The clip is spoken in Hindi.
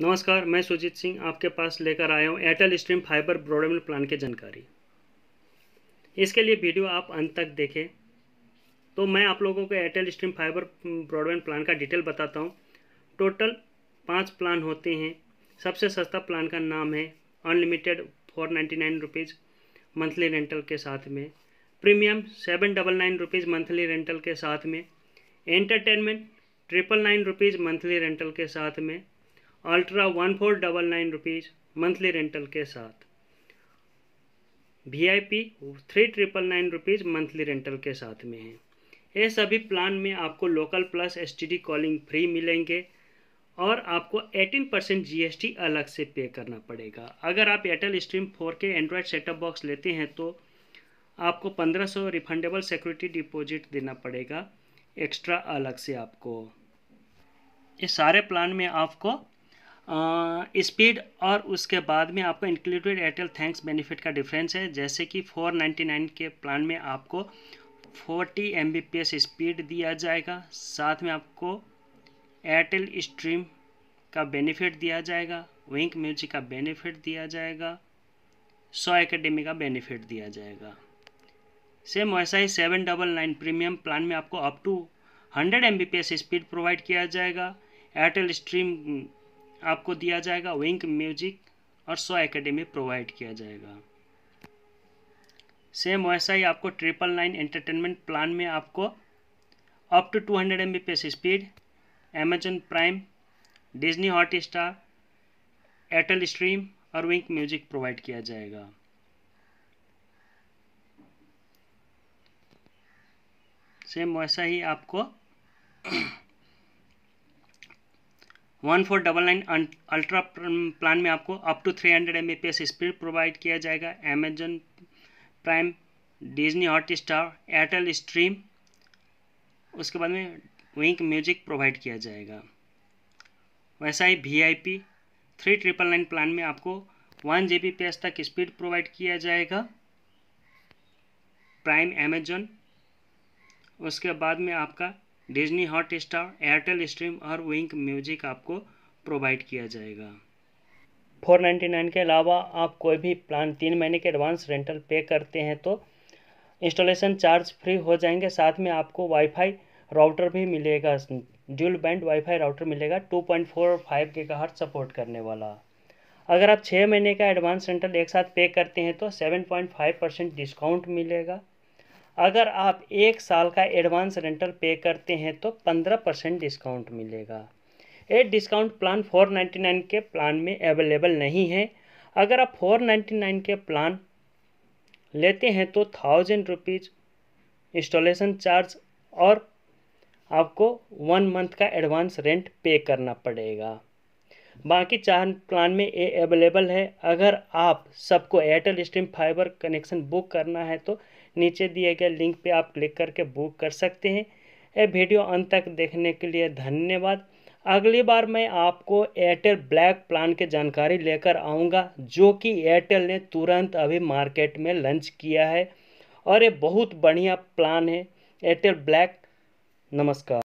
नमस्कार मैं सुजीत सिंह आपके पास लेकर आया हूँ Airtel stream fibre broadband plan की जानकारी इसके लिए वीडियो आप अंत तक देखें तो मैं आप लोगों को Airtel stream fibre broadband plan का डिटेल बताता हूँ टोटल पाँच प्लान होते हैं सबसे सस्ता प्लान का नाम है unlimited four ninety nine rupees monthly rental के साथ में premium seven double nine rupees monthly rental के साथ में entertainment triple nine rupees monthly rental के साथ में ultra one four double nine rupees monthly rental के साथ V I P three triple nine rupees monthly rental के साथ में है ये सभी प्लान में आपको local plus S T D calling free मिलेंगे और आपको 18 परसेंट जी अलग से पे करना पड़ेगा अगर आप Airtel stream four K Android setup box लेते हैं तो आपको 1500 रिफंडेबल सिक्योरिटी डिपॉजिट देना पड़ेगा एक्स्ट्रा अलग से आपको ये सारे प्लान में आपको स्पीड और उसके बाद में आपको इंक्लूडेड एयरटेल थैंक्स बेनिफिट का डिफरेंस है जैसे कि 499 के प्लान में आपको 40 एम स्पीड दिया जाएगा साथ में आपको एयरटेल स्ट्रीम का बेनिफिट दिया जाएगा विंक म्यूजिक का बेनिफिट दिया जाएगा सौ एकेडमी का बेनिफिट दिया जाएगा सेम वैसा ही seven double nine premium plan में आपको up to hundred M speed provide किया जाएगा एयरटेल स्ट्रीम आपको दिया जाएगा विंक म्यूजिक और सौ एकेडमी प्रोवाइड किया जाएगा सेम वैसा ही आपको ट्रिपल नाइन एंटरटेनमेंट प्लान में आपको up to two hundred M B speed Amazon Prime Disney Hotstar Airtel stream और विंक म्यूजिक प्रोवाइड किया जाएगा सेम वैसा ही आपको one four double nine ultra plan में आपको up to three hundred M speed provide किया जाएगा Amazon Prime Disney Hotstar Airtel stream उसके बाद में विंक म्यूजिक प्रोवाइड किया जाएगा वैसा ही V I P three triple nine plan में आपको one G B P S तक स्पीड प्रोवाइड किया जाएगा प्राइम अमेजन उसके बाद में आपका Disney Hotstar Airtel stream और विंक म्यूजिक आपको प्रोवाइड किया जाएगा फोर नाइन्टी नाइन के अलावा आप कोई भी प्लान तीन महीने के एडवांस रेंटल पे करते हैं तो इंस्टॉलेशन चार्ज फ्री हो जाएंगे साथ में आपको वाईफाई राउटर भी मिलेगा ड्यूल बैंड वाईफाई राउटर मिलेगा टू पॉइंट फोर फाइव का हर सपोर्ट करने वाला अगर आप छः महीने का एडवांस रेंटल एक साथ पे करते हैं तो seven point five percent discount मिलेगा अगर आप एक साल का एडवांस रेंटल पे करते हैं तो पंद्रह परसेंट डिस्काउंट मिलेगा ये discount plan four ninety nine के प्लान में अवेलेबल नहीं है अगर आप फोर नाइन्टी नाइन के प्लान लेते हैं तो थाउजेंड रुपीज़ इंस्टॉलेशन चार्ज और आपको वन मंथ का एडवांस रेंट पे करना पड़ेगा बाकी चार प्लान में ये अवेलेबल है अगर आप सबको Airtel stream fibre connection book करना है तो नीचे दिए गए लिंक पे आप क्लिक करके बुक कर सकते हैं ये वीडियो अंत तक देखने के लिए धन्यवाद अगली बार मैं आपको एयरटेल ब्लैक प्लान की जानकारी लेकर आऊँगा जो कि एयरटेल ने तुरंत अभी मार्केट में लंच किया है और ये बहुत बढ़िया प्लान है एयरटेल ब्लैक नमस्कार